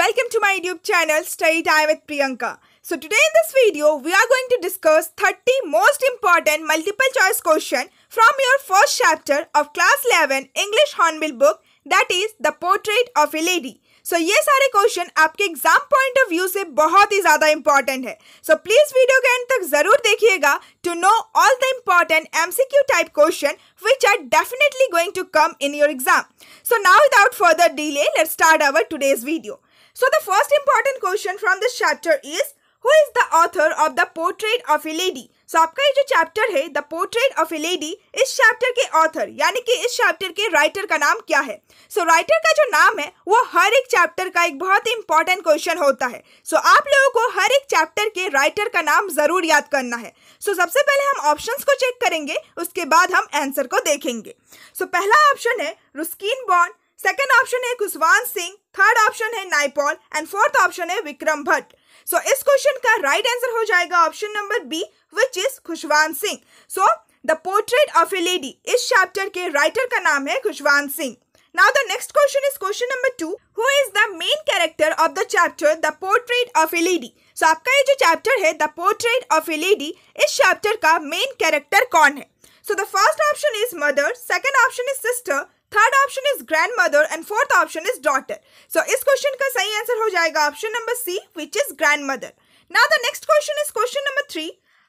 Welcome to my YouTube channel Study Time with Priyanka. So today in this video, we are going to discuss 30 most important multiple choice question from your first chapter of class 11 English Hornbill book that is The Portrait of a Lady. So yes, are question aapke exam point of view se bahut hi zyada important hai. So please video ke end tak zarur dekhiyega to know all the important MCQ type question which are definitely going to come in your exam. So now without further delay, let's start our today's video. So the first important question from this chapter is who is the author of the portrait of a lady? so, आपका ये जो chapter है the portrait of a lady इस chapter के author यानी कि इस chapter के writer का नाम क्या है so, writer का जो नाम है वो हर एक chapter का एक बहुत ही important question होता है so, आप लोगों को हर एक chapter के writer का नाम जरूर याद करना है so, सबसे पहले हम options को check करेंगे उसके बाद हम answer को देखेंगे so, पहला option है रुस्किन बॉन्ड सेकेंड ऑप्शन है कुशवान सिंह थर्ड ऑप्शन है नाइपॉल एंड फोर्थ ऑप्शन है विक्रम भट्ट सो so, इस क्वेश्चन का राइट right आंसर हो जाएगा option number B which is Khushwant Singh so the portrait of a lady इस चैप्टर के राइटर का नाम है Khushwant Singh now the next question is question number two who is the main character of the chapter the portrait of a lady so आपका ये जो chapter है the portrait of a lady इस चैप्टर का मेन कैरेक्टर कौन है so the first option is mother second option is sister third option is grand mother and fourth option is daughter so इस question का सही answer हो जाएगा option number C which is grand grandmother now the next question is question number three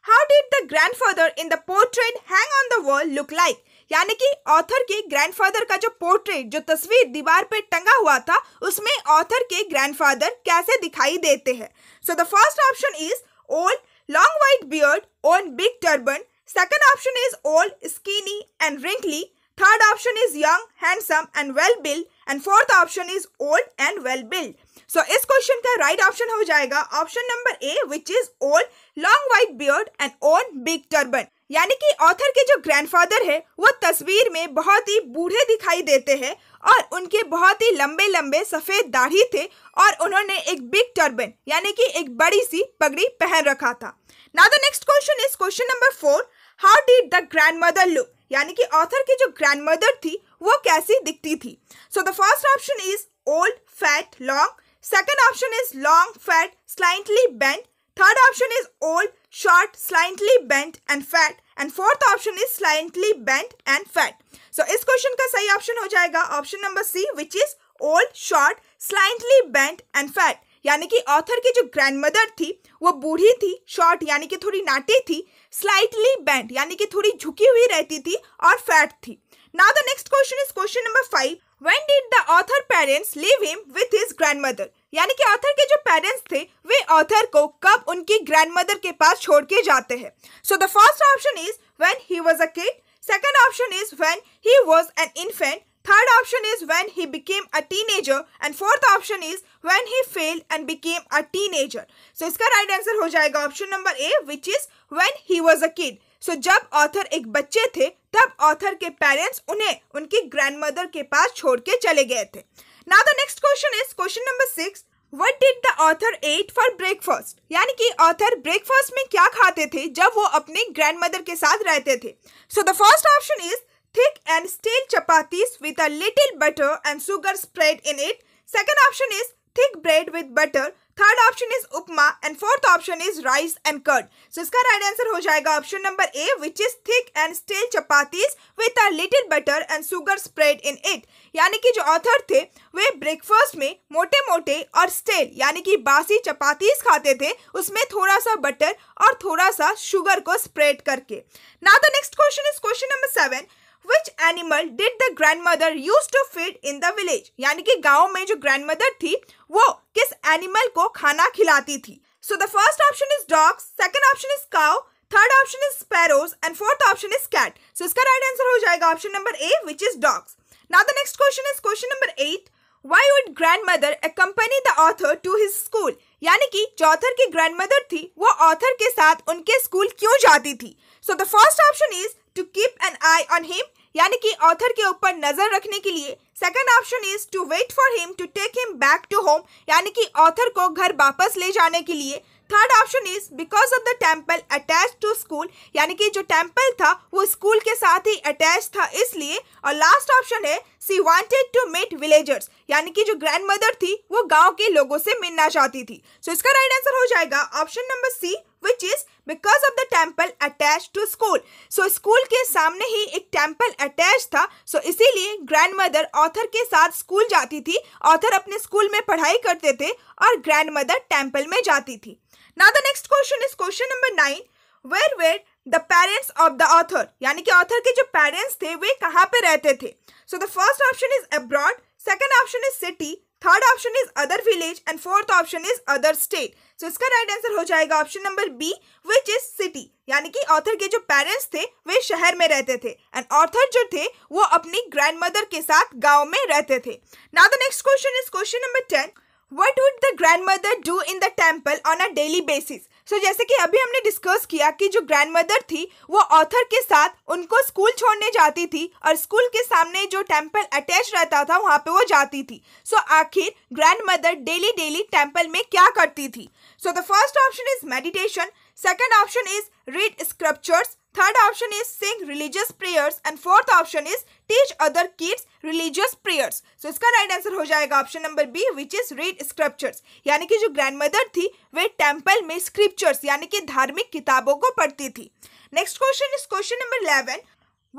how did the grandfather in the portrait hang on the world look like यानी कि author के grandfather का जो portrait जो तस्वीर दीवार पर टंगा हुआ था उसमें ऑथर के ग्रैंडफादर कैसे दिखाई देते हैं so the first option is old long white beard on big turban second option is old skinny and wrinkly Third option is young, handsome and well built and fourth option is old and well built. So so, इस question का right right option हो जाएगा option number A which is old long white beard and own big turban यानी कि author के जो grandfather है वो तस्वीर में बहुत ही बूढ़े दिखाई देते हैं और उनके बहुत ही लंबे लंबे सफेद दाढ़ी थे और उन्होंने एक बिग टर्बन यानी कि एक बड़ी सी पगड़ी पहन रखा था now the next question is question number four how did the grand grandmother look यानी कि ऑथर की जो ग्रैंड मदर थी वो कैसी दिखती थी so the first option is old fat long second option is long fat slightly bent third option is old short slightly bent and fat and fourth option is slightly bent and fat so इस question का सही option हो जाएगा option number C which is old short slightly bent and fat यानी कि author की जो grand mother थी वो बूढ़ी थी शॉर्ट यानी कि थोड़ी नाटी थी स्लाइटली बैंड यानी कि थोड़ी झुकी हुई रहती थी और फैट थी now the next question is question number five when did the author parents leave him with his grandmother यानी कि ऑथर के जो पेरेंट्स थे वे ऑथर को कब उनकी ग्रैंड मदर के पास छोड़ के जाते हैं so the first option is when he was a kid second option is when he was an infant Third option is when he became a teenager and fourth option is when he failed and became a teenager. So इसका right answer हो जाएगा option number A which is when he was a kid. So so, जब author एक बच्चे थे तब author के parents उन्हें उनकी ग्रैंडमदर के पास छोड़ के चले गए थे now the next question is question number six what did the author eat for breakfast यानी कि ऑथर ब्रेकफास्ट में क्या खाते थे जब वो अपने ग्रैंड मदर के साथ रहते थे so the first option is Thick and stale chapatis with a little butter and sugar spread in it. Second option is thick bread with butter. Third option is upma and fourth option is rice and curd so इसका right answer हो जाएगा option number A which is thick and stale chapatis with a little butter and sugar spread in it यानी कि जो author थे वे breakfast में मोटे मोटे और स्टेल यानी कि बासी चपातीज खाते थे उसमें थोड़ा सा बटर और थोड़ा सा शुगर को स्प्रेड करके ना the next question is question number seven which animal did the grand grandmother use to feed in the village यानी कि गाँव में जो ग्रैंड मदर थी वो किस एनिमल को खाना खिलाती थी so the first option is dogs second option is cow third option is sparrows and fourth option is cat so इसका राइट right आंसर हो जाएगा option number A which is dogs now the next question is question number eight Why would grandmother accompany the author to his school? यानी कि जो author की grand mother थी वो author के साथ उनके स्कूल क्यों जाती थी so the first option is to keep an eye on him यानी कि ऑथर के ऊपर नजर रखने के लिए second option is to wait for him to take him back to home यानी कि ऑथर को घर वापस ले जाने के लिए third option is because of the temple attach to school यानी कि जो टेम्पल था वो स्कूल के साथ ही अटैच था इसलिए और लास्ट ऑप्शन है she wanted to met villagers यानी कि जो ग्रैंड मदर थी वो गांव के लोगों से मिलना चाहती थी सो so, इसका राइट आंसर हो जाएगा option number C which is because of the temple attach to school so school के सामने ही एक टेम्पल अटैच था सो so इसीलिए ग्रैंड मदर ऑथर के साथ स्कूल जाती थी ऑथर अपने स्कूल में पढ़ाई करते थे और ग्रैंड मदर टेम्पल में जाती थी ना the next question is question number nine where were the parents of the author यानी कि ऑथर के जो पेरेंट्स थे वे कहाँ पे रहते थे so the first option is abroad second option is city third option is other village and fourth option is other state so इसका राइट right आंसर हो जाएगा option number B which is city यानी कि author के जो parents थे वे शहर में रहते थे एंड ऑथर जो थे वो अपनी ग्रैंड मदर के साथ गांव में रहते थे ना the next question is question number ten what would the grand mother do in the temple on a daily basis so so, जैसे कि अभी हमने डिस्कस किया कि जो ग्रैंड मदर थी वो ऑथर के साथ उनको स्कूल छोड़ने जाती थी और स्कूल के सामने जो टेम्पल अटैच रहता था वहाँ पे वो जाती थी सो so, आखिर grandmother daily daily temple में क्या करती थी so the first option is meditation second option is read scriptures third option is sing religious prayers and fourth option is teach other kids religious prayers So इसका right answer हो जाएगा option number B which is read scriptures यानी कि जो grand mother थी वे temple में scriptures यानी कि धार्मिक किताबों को पढ़ती थी next question is question number eleven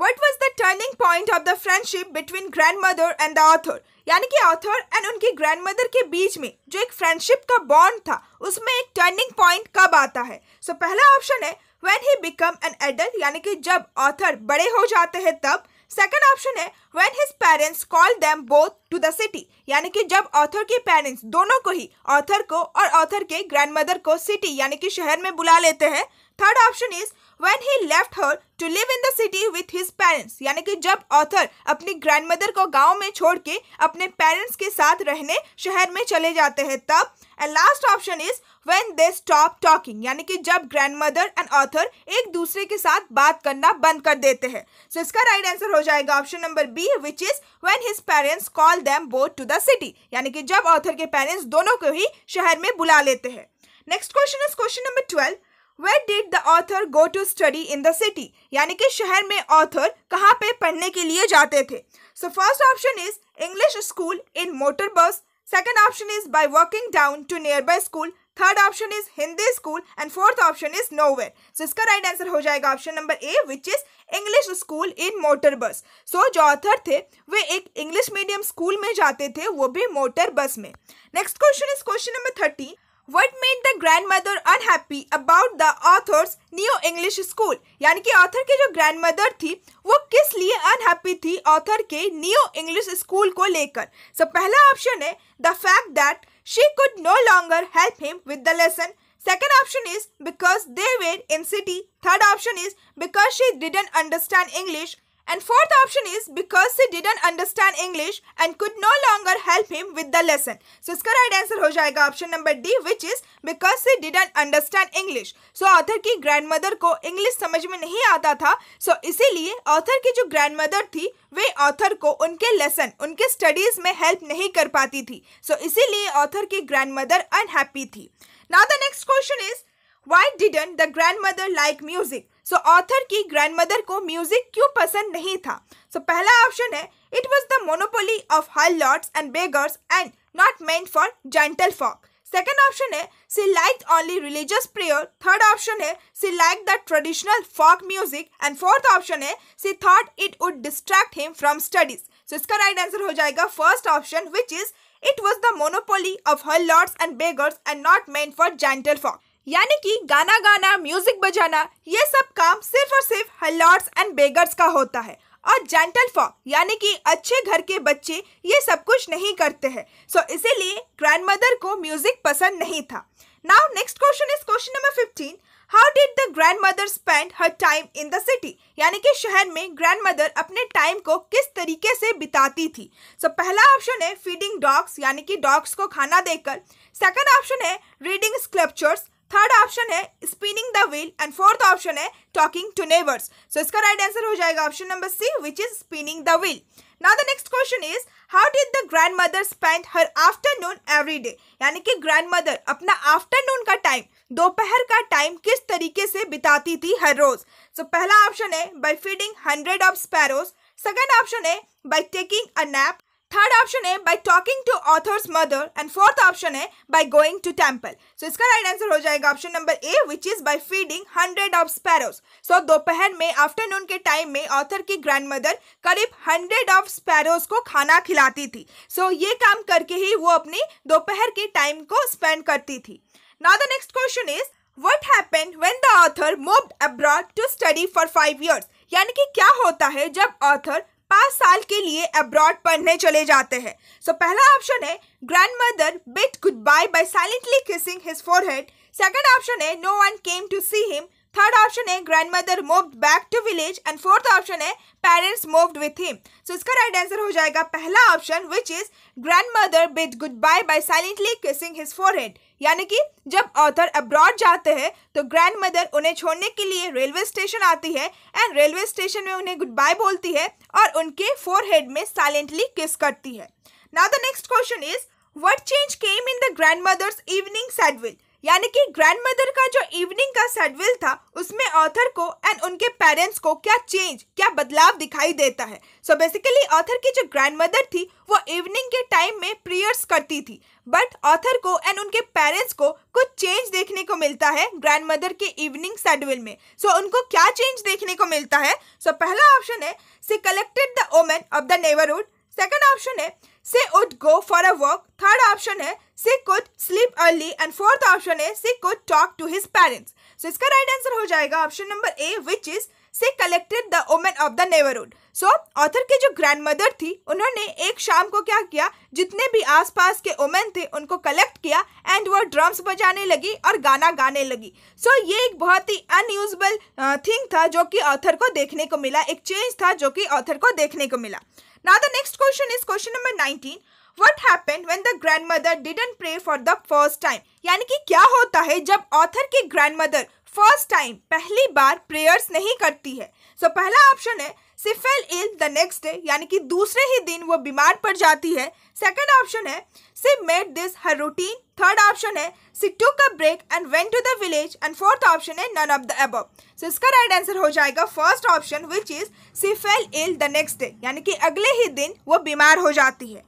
what was the turning point of the friendship between grand mother and the author यानी कि ऑथर एंड उनकी ग्रैंड मदर के बीच में जो एक फ्रेंडशिप का बॉन्ड था उसमें एक टर्निंग पॉइंट कब आता है सो so, पहला ऑप्शन है when he become an adult यानी कि जब ऑथर बड़े हो जाते हैं तब सेकंड ऑप्शन है when his parents call them both to the city यानी कि जब ऑथर के पेरेंट्स दोनों को ही ऑथर को और ऑथर के ग्रैंड मदर को सिटी यानी कि शहर में बुला लेते हैं third option is when he left her to live in the city with his parents यानी कि जब ऑथर अपनी ग्रैंडमदर को गांव में छोड़ के अपने पेरेंट्स के साथ रहने शहर में चले जाते हैं तब and last option is when they stop talking यानी कि जब ग्रैंड मदर एंड ऑथर एक दूसरे के साथ बात करना बंद कर देते हैं सो so इसका राइट right आंसर हो जाएगा option number B which is when his parents call them both to the city यानी कि जब ऑथर के पेरेंट्स दोनों को ही शहर में बुला लेते हैं next question is question number twelve where did the author go to study in the city यानी कि शहर में ऑथर कहाँ पे पढ़ने के लिए जाते थे सो first option is English school in motor bus second option is by walking down to nearby school third option is Hindi school and fourth option is no so इसका राइट आंसर हो जाएगा option number A which is English school in motor bus so जो author थे वे एक English medium school में जाते थे वो भी मोटर बस में next question is question number thirteen what made the grand grandmother unhappy about the author's new English school यानी कि ऑथर की जो ग्रैंड मदर थी वो किस लिए अनहैप्पी थी ऑथर के न्यू इंग्लिश स्कूल को लेकर सो so, पहला ऑप्शन है the fact that she could no longer help him with the lesson second option is because they were in city third option is because she didn't understand English And fourth option is because she didn't understand English and could no longer help him with the lesson. So its correct answer ho jayega option number D which is because she didn't understand English. So author ki grandmother ko English samajh mein nahi aata tha. so isliye author ki jo grandmother thi ve author ko unke lesson unke studies mein help nahi kar pati thi. so isliye author ki grandmother unhappy thi. Now the next question is why didn't the grandmother like music? So author की grandmother को music क्यों पसंद नहीं था so so, पहला option है it was the monopoly of high lords and beggars and not meant for gentle folk second option है she like only religious prayer third option है she like the traditional folk music and fourth option है she thought it would distract him from studies so इसका right answer हो जाएगा first option which is it was the monopoly of her lords and beggars and not meant for gentle folk यानी कि गाना गाना music बजाना ये सब काम सिर्फ और सिर्फ हल्लॉर्ड्स एंड बेगर्स का होता है और जेंटल फॉर्म यानी कि अच्छे घर के बच्चे ये सब कुछ नहीं करते हैं सो so, इसीलिए मदर को म्यूजिक पसंद नहीं था now next question is question number fifteen how did the grand mother spend her time in the city यानी कि शहर में ग्रैंड मदर अपने टाइम को किस तरीके से बिताती थी सो so, पहला ऑप्शन है फीडिंग डॉग्स यानी कि डॉग्स को खाना देकर सेकंड ऑप्शन है रीडिंग स्क्रप्चर्स थर्ड ऑप्शन है spinning the wheel and fourth option है टॉकिंग टू नेबर्स सो इसका राइट right आंसर हो जाएगा option number C which is spinning the wheel now the next question is how did the grand mother spend her afternoon every day यानी कि grand mother अपना afternoon का time दोपहर का time किस तरीके से बिताती थी हर रोज सो so, पहला ऑप्शन है by feeding hundred of sparrows second option है by taking a nap third option है by talking to author's mother and fourth option है by going to temple so इसका राइट आंसर हो जाएगा option number A which is by feeding hundred of sparrows so दोपहर में afternoon के time में author की ग्रैंड मदर करीब हंड्रेड ऑफ स्पैरोज को खाना खिलाती थी सो so, ये काम करके ही वो अपनी दोपहर के टाइम को स्पेंड करती थी now the next question is what happen when the author move abroad to study for five years यानी कि क्या होता है जब ऑथर पाँच साल के लिए अब्रॉड पढ़ने चले जाते हैं सो so, पहला ऑप्शन है grand mother bid good bye by silently kissing his head second option है no one came to see him third option है grand mother moved back to village and fourth option है parents moved with him so इसका right answer हो जाएगा पहला option which is grand mother bid good bye by silently kissing his head यानी कि जब author abroad जाते हैं तो ग्रैंड मदर उन्हें छोड़ने के लिए रेलवे स्टेशन आती है एंड रेलवे स्टेशन में उन्हें गुड बाय बोलती है और उनके फोर हेड में साइलेंटली किस करती है now the next question is what change came in the grand mother's evening schedule यानी कि ग्रैंड मदर का जो इवनिंग का शेड्यूल था उसमें ऑथर को एंड उनके पेरेंट्स को क्या चेंज क्या बदलाव दिखाई देता है सो बेसिकली ऑथर की जो ग्रैंड मदर थी वो इवनिंग के टाइम में प्रेयर्स करती थी बट ऑथर को एंड उनके पेरेंट्स को कुछ चेंज देखने को मिलता है ग्रैंड मदर के इवनिंग सेडविल में सो so, उनको क्या चेंज देखने को मिलता है सो so, पहला ऑप्शन है she collected the women of the neighbourhood second option है she would go for a work third option है she could sleep early and fourth option है she could talk to his parents so इसका right right answer हो जाएगा option number A which is she collected the women of the neighbourhood so author के जो grand mother थी उन्होंने एक शाम को क्या किया जितने भी आस पास के वोमेन थे उनको कलेक्ट किया एंड वो ड्रम्स बजाने लगी और गाना गाने लगी सो so, ये एक बहुत ही अनयूजबल थिंग uh, था जो कि ऑथर को देखने को मिला एक चेंज था जो कि ऑथर को देखने को मिला Now the next question is question number 19. What happened when the grandmother mother didn't pray for the first time यानी कि क्या होता है जब ऑथर की ग्रैंड मदर फर्स्ट टाइम पहली बार प्रेयर्स नहीं करती है सो so, पहला ऑप्शन है she fell ill the next day यानी कि दूसरे ही दिन वो बीमार पड़ जाती है सेकेंड ऑप्शन है she made this her routine third option है she took a break and went to the village and fourth option है none of the above so इसका राइट आंसर हो जाएगा first option which is she fell ill the next day यानी कि अगले ही दिन वो बीमार हो जाती है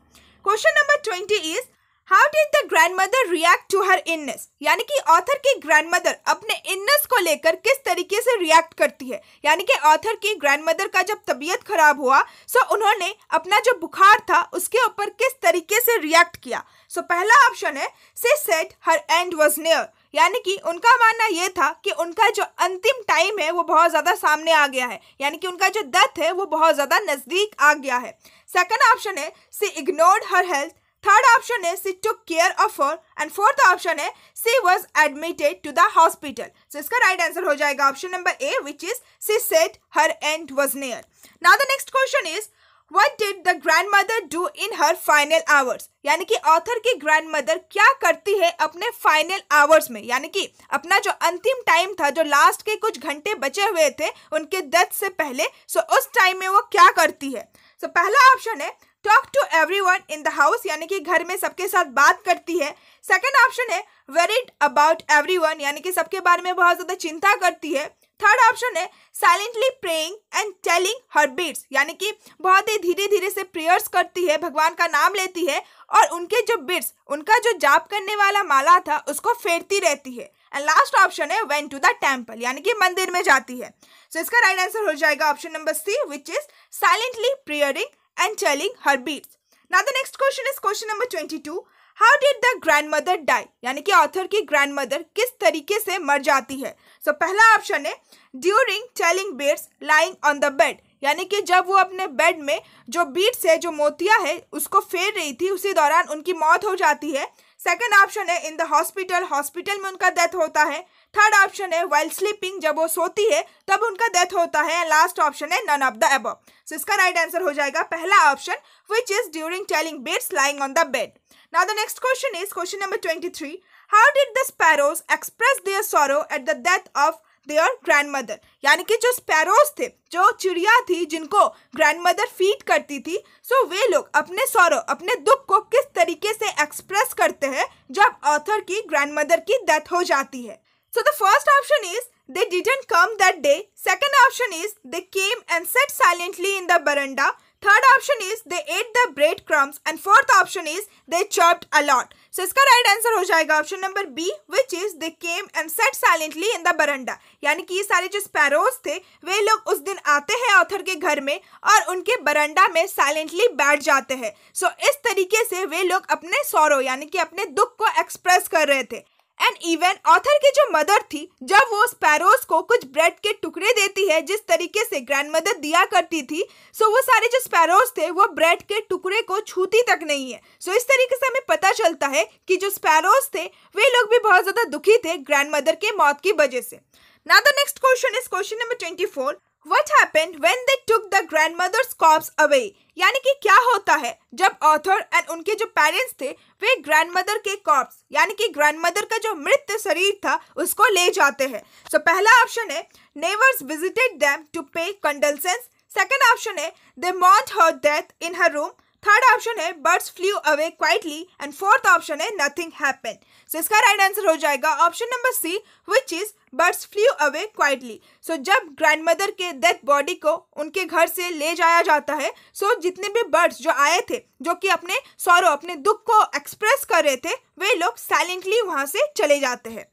question number twenty is how did the grand mother react to her illness यानी कि ऑथर की मदर अपने इननेस को लेकर किस तरीके से रिएक्ट करती है यानी कि ऑथर की मदर का जब तबीयत खराब हुआ सो so उन्होंने अपना जो बुखार था उसके ऊपर किस तरीके से रिएक्ट किया सो so पहला ऑप्शन है she sensed her end was near यानी कि उनका मानना यह था कि उनका जो अंतिम टाइम है वो बहुत ज़्यादा सामने आ गया है यानी कि उनका जो डेथ है वो बहुत ज़्यादा नज़दीक आ गया है सेकेंड ऑप्शन है she ignored her health third option है she took care of her and fourth option है she was admitted to the hospital so इसका राइट right आंसर हो जाएगा option number A which is she sensed her end was near now the next question is what did the grand mother do in her final hours यानी कि author की grand mother क्या करती है अपने final hours में यानी कि अपना जो अंतिम टाइम था जो लास्ट के कुछ घंटे बचे हुए थे उनके डेथ से पहले सो so उस टाइम में वो क्या करती है सो so पहला ऑप्शन है talk to everyone in the house यानी कि घर में सबके साथ बात करती है सेकेंड ऑप्शन है वेरिड अबाउट एवरी वन यानी कि सबके बारे में बहुत ज़्यादा चिंता करती है थर्ड ऑप्शन है silently praying and telling her beads यानी कि बहुत ही धीरे धीरे से प्रेयर्स करती है भगवान का नाम लेती है और उनके जो बिट्स उनका जो जाप करने वाला माला था उसको फेरती रहती है एंड लास्ट ऑप्शन है वेन टू द टेम्पल यानी कि मंदिर में जाती है सो so इसका राइट right आंसर हो जाएगा option number C which is silently praying and telling her beads. Now the next question is question number 22. How did the grand mother die यानी कि author की grandmother किस तरीके से मर जाती है so, पहला option है during telling beads lying on the bed. यानी कि जब वो अपने बेड में जो बीट्स है जो मोतिया है उसको फेर रही थी उसी दौरान उनकी मौत हो जाती है सेकेंड ऑप्शन है इन द हॉस्पिटल हॉस्पिटल में उनका डेथ होता है थर्ड ऑप्शन है वाइल्ड स्लीपिंग जब वो सोती है तब उनका डेथ होता है एंड लास्ट ऑप्शन है none of the above so इसका राइट आंसर हो जाएगा पहला option which is during telling beads lying on the bed now the next question is question number twenty three how did the sparrows express their sorrow at the death of their grand mother यानी कि जो sparrows थे जो चिड़िया थी जिनको grand mother feed करती थी सो वे लोग अपने सौरव अपने दुख को किस तरीके से एक्सप्रेस करते हैं जब ऑथर की ग्रैंड मदर की डेथ हो जाती है So the first option is they didn't come that day. Second option is they came and sat silently in the veranda. Third option is they ate the bread crumbs and fourth option is they chirped a lot. So so, इसका right right answer हो जाएगा option number B which is they came and sat silently in the verandah यानी कि ये सारे जो sparrows थे वे लोग उस दिन आते हैं ऑथर के घर में और उनके बरंडा में साइलेंटली बैठ जाते हैं सो so, इस तरीके से वे लोग अपने सौरव यानी कि अपने दुख को एक्सप्रेस कर रहे थे एंड इवन ऑथर की जो मदर थी जब वो स्पैरोज को कुछ ब्रेड के टुकड़े देती है जिस तरीके से ग्रैंड मदर दिया करती थी सो वो सारे जो स्पैरोज थे वो ब्रेड के टुकड़े को छूती तक नहीं है सो इस तरीके से हमें पता चलता है कि जो स्पैरोस थे वे लोग भी बहुत ज़्यादा दुखी थे ग्रैंड मदर के मौत की वजह से the next question is question number twenty four what happened when they took the mother's corpse away यानी कि क्या होता है जब ऑथर एंड उनके जो पेरेंट्स थे वे ग्रैंड मदर के कॉप्स यानी कि मदर का जो मृत शरीर था उसको ले जाते हैं सो so, पहला ऑप्शन है नेवर्स विजिटेड दैम टू पे कंडलसेंस सेकेंड ऑप्शन है they mourned her death in her room third option है birds flew away quietly and fourth option है नथिंग हैपन सो इसका राइट right आंसर हो जाएगा option number C which is birds flew away quietly so जब grand mother के death body को उनके घर से ले जाया जाता है सो so जितने भी बर्ड्स जो आए थे जो कि अपने सौरव अपने दुख को एक्सप्रेस कर रहे थे वे लोग साइलेंटली वहाँ से चले जाते हैं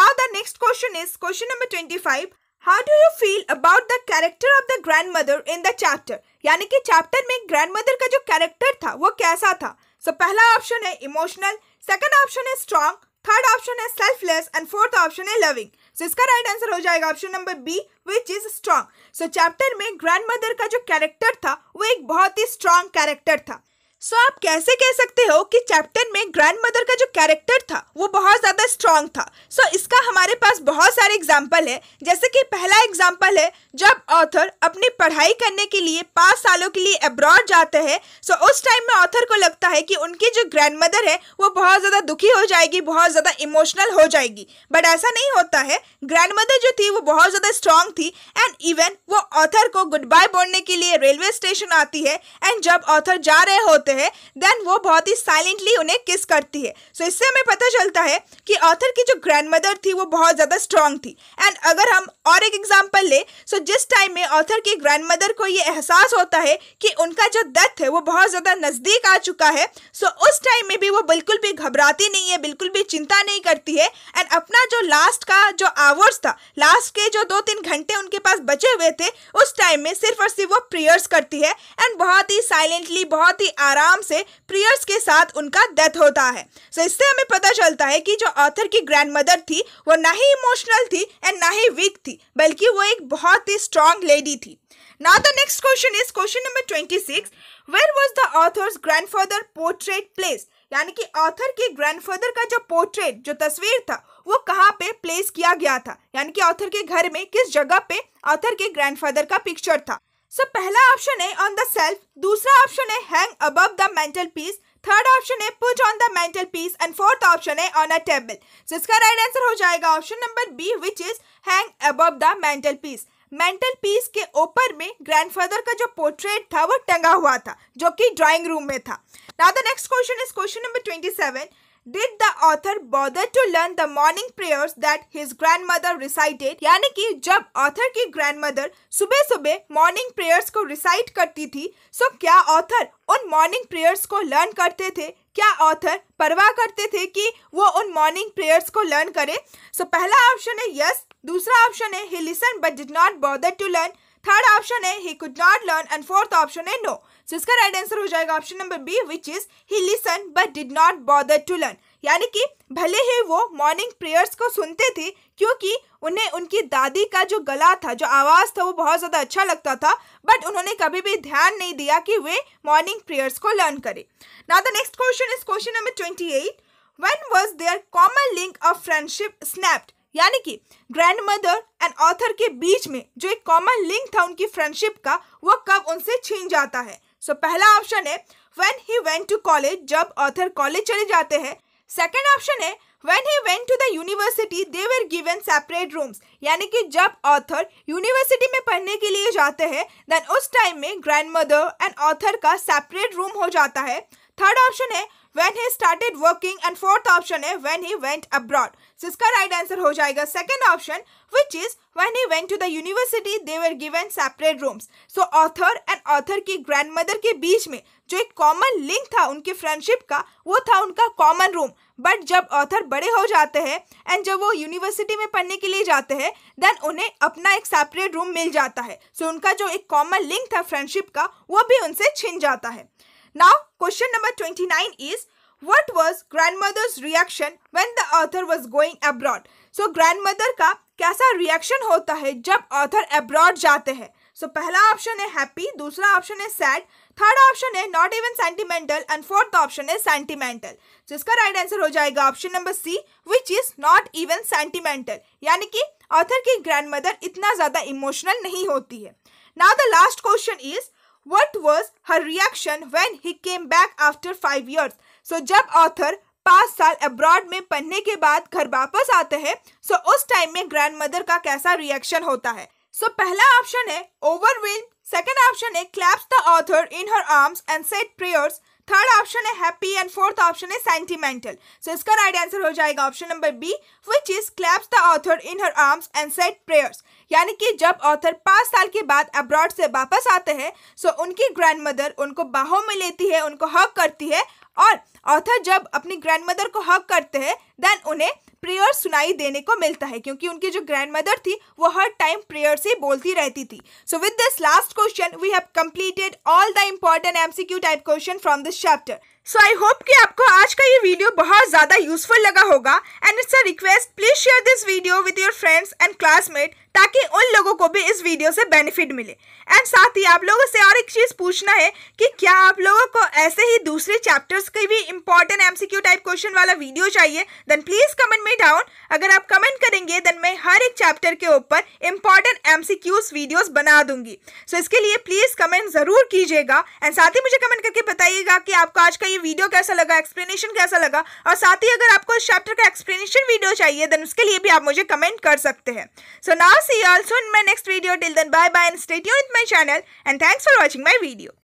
now the next question is question number twenty five how do you feel about the character of the grand mother in the chapter यानी कि चैप्टर में ग्रैंड मदर का जो कैरेक्टर था वो कैसा था सो so, पहला ऑप्शन है इमोशनल सेकंड ऑप्शन है स्ट्रांग थर्ड ऑप्शन है सेल्फलेस एंड फोर्थ ऑप्शन है लविंग सो इसका राइट right आंसर हो जाएगा option number B which is strong so chapter में ग्रैंड मदर का जो कैरेक्टर था वो एक बहुत ही स्ट्रांग कैरेक्टर था सो आप कैसे कह सकते हो कि चैप्टर में ग्रैंड मदर का जो कैरेक्टर था वो बहुत ज़्यादा स्ट्रांग था सो इसका हमारे पास बहुत सारे एग्जाम्पल है जैसे कि पहला एग्जाम्पल है जब ऑथर अपनी पढ़ाई करने के लिए पाँच सालों के लिए अब्रॉड जाते हैं सो उस टाइम में ऑथर को लगता है कि उनकी जो ग्रैंड मदर है वो बहुत ज़्यादा दुखी हो जाएगी बहुत ज़्यादा इमोशनल हो जाएगी बट ऐसा नहीं होता है ग्रैंड मदर जो थी वो बहुत ज़्यादा स्ट्रांग थी एंड इवन वो ऑथर को गुड बाय बोलने के लिए रेलवे स्टेशन आती है एंड जब ऑथर जा रहे होते होते हैं देन वो बहुत ही साइलेंटली उन्हें किस करती है सो so, इससे हमें पता चलता है कि ऑथर की जो ग्रैंड मदर थी वो बहुत ज़्यादा स्ट्रांग थी एंड अगर हम और एक एग्जाम्पल लें सो so जिस टाइम में ऑथर की ग्रैंड मदर को ये एहसास होता है कि उनका जो डेथ है वो बहुत ज़्यादा नज़दीक आ चुका है सो so, उस टाइम में भी वो बिल्कुल भी घबराती नहीं है बिल्कुल भी चिंता नहीं करती है एंड अपना जो लास्ट का जो आवर्स था लास्ट के जो दो तीन घंटे उनके पास बचे हुए थे उस टाइम में सिर्फ और सिर्फ वो प्रेयर्स करती है एंड बहुत ही साइलेंटली बहुत ही आराम आराम से प्रियर्स के साथ उनका डेथ होता है सो so, इससे हमें पता चलता है कि जो ऑथर की ग्रैंड मदर थी वो ना ही इमोशनल थी एंड ना ही वीक थी बल्कि वो एक बहुत ही स्ट्रांग लेडी थी the next question is question number twenty six 26. Was the the grand father portrait place यानी कि ऑथर के ग्रैंडफादर का जो पोर्ट्रेट जो तस्वीर था वो कहाँ पे प्लेस किया गया था यानी कि ऑथर के घर में किस जगह पे ऑथर के ग्रैंडफादर का पिक्चर था सो पहला ऑप्शन है ऑन द सेल्फ दूसरा ऑप्शन है hang above the mantel piece third option है put on the mantel piece and fourth option है ऑन अ टेबल सो इसका राइट right आंसर हो जाएगा option number B which is hang above the mantel piece mantel piece के ऊपर में grandfather का जो पोर्ट्रेट था वो टंगा हुआ था जो कि ड्राइंग रूम में था now the next question is question number twenty seven did the author bother to learn the morning prayers that his grandmother recited यानी कि जब ऑथर की ग्रैंड मदर सुबह सुबह मॉर्निंग प्रेयर्स को रिसाइट करती थी सो क्या ऑथर उन मॉर्निंग प्रेयर्स को लर्न करते थे क्या ऑथर परवाह करते थे कि वो उन मॉर्निंग प्रेयर्स को लर्न करे सो so, पहला ऑप्शन है यस दूसरा ऑप्शन है he listen but did not bother to learn third option है he could not learn and fourth option है नो सो इसका राइट आंसर हो जाएगा option number B which is he listen but did not bother to learn यानी कि भले ही वो morning prayers को सुनते थे क्योंकि उन्हें उनकी दादी का जो गला था जो आवाज़ था वो बहुत ज़्यादा अच्छा लगता था बट उन्होंने कभी भी ध्यान नहीं दिया कि वे मॉर्निंग प्रेयर्स को लर्न करें ना the next question is question number twenty eight one was their common link of friendship snapped यानी कि ग्रैंड मदर एंड ऑथर के बीच में जो एक कॉमन लिंक था उनकी फ्रेंडशिप का वो कब उनसे छीन जाता है सो so, पहला ऑप्शन है when he went to college जब ऑथर कॉलेज चले जाते हैं सेकेंड ऑप्शन है when he went to the university they were given separate rooms यानी कि जब ऑथर यूनिवर्सिटी में पढ़ने के लिए जाते हैं देन उस टाइम में ग्रैंड मदर एंड ऑथर का सेपरेट रूम हो जाता है थर्ड ऑप्शन है when he started working and fourth option है when he went abroad. So इसका right answer हो जाएगा second option which is when he went to the university they were given separate rooms. So author and author की grandmother के बीच में जो एक कॉमन लिंक था उनकी फ्रेंडशिप का वो था उनका कॉमन रूम बट जब ऑथर बड़े हो जाते हैं एंड जब वो यूनिवर्सिटी में पढ़ने के लिए जाते हैं देन उन्हें अपना एक सेपरेट रूम मिल जाता है सो so, उनका जो एक कॉमन लिंक था फ्रेंडशिप का वो भी उनसे छिन जाता है Now, question number 29 is what was grandmother's reaction when the author was going abroad? So, grandmother का कैसा reaction होता है जब author abroad जाते हैं? So, पहला ऑप्शन है happy, दूसरा ऑप्शन है sad, थर्ड ऑप्शन है not even sentimental and fourth option है सेंटिमेंटल तो इसका राइट right आंसर हो जाएगा option number C which is not even sentimental यानी कि ऑथर की ग्रैंडमदर इतना ज्यादा इमोशनल नहीं होती है now the last question is what was her reaction when he came back after five years? So जब ऑथर पाँच साल अब्रॉड में पढ़ने के बाद घर वापस आते हैं सो so उस टाइम में ग्रैंड मदर का कैसा रिएक्शन होता है सो so, पहला ऑप्शन है ओवरवेल सेकेंड ऑप्शन है clasps the author in her arms and said prayers third option है हैप्पी एंड फोर्थ ऑप्शन है सेंटिमेंटल सो इसका राइट आंसर हो जाएगा option number B which is clasps the author in her arms and said prayers यानी कि जब author पांच साल के बाद अब्रॉड से वापस आते हैं सो so उनकी ग्रैंड मदर उनको बाहों में लेती है उनको हक करती है और ऑथर जब अपनी ग्रैंड मदर को हक करते हैं देन उन्हें प्रेयर सुनाई देने को मिलता है क्योंकि उनकी जो ग्रैंड मदर थी वो हर टाइम प्रेयर से बोलती रहती थी so with this last question we have completed all the important MCQ type question from this chapter so I hope कि आपको आज का वीडियो बहुत ज़्यादा यूजफुल लगा होगा and it's a request please share this video with your friends and classmate ताकि उन लोगों को भी इस वीडियो से बेनिफिट मिले एंड साथ ही आप लोगों से और एक चीज़ पूछना है कि क्या आप लोगों को ऐसे ही दूसरे चैप्टर्स के भी इंपॉर्टेंट एमसीक्यू टाइप क्वेश्चन वाला वीडियो चाहिए then please comment me down अगर आप कमेंट करेंगे देन मैं हर एक चैप्टर के ऊपर इंपॉर्टेंट एमसीक्यूज वीडियोस बना दूंगी सो so इसके लिए प्लीज़ कमेंट ज़रूर कीजिएगा एंड साथ ही मुझे कमेंट करके बताइएगा कि आपको आज का ये वीडियो कैसा लगा एक्सप्लेनेशन कैसा कैसा लगा और साथ ही अगर आपको इस चैप्टर का एक्सप्लेनेशन वीडियो चाहिए देन उसके लिए भी आप मुझे कमेंट कर सकते हैं so now see also in my next video till then bye bye and stay यू with my channel and thanks for watching my video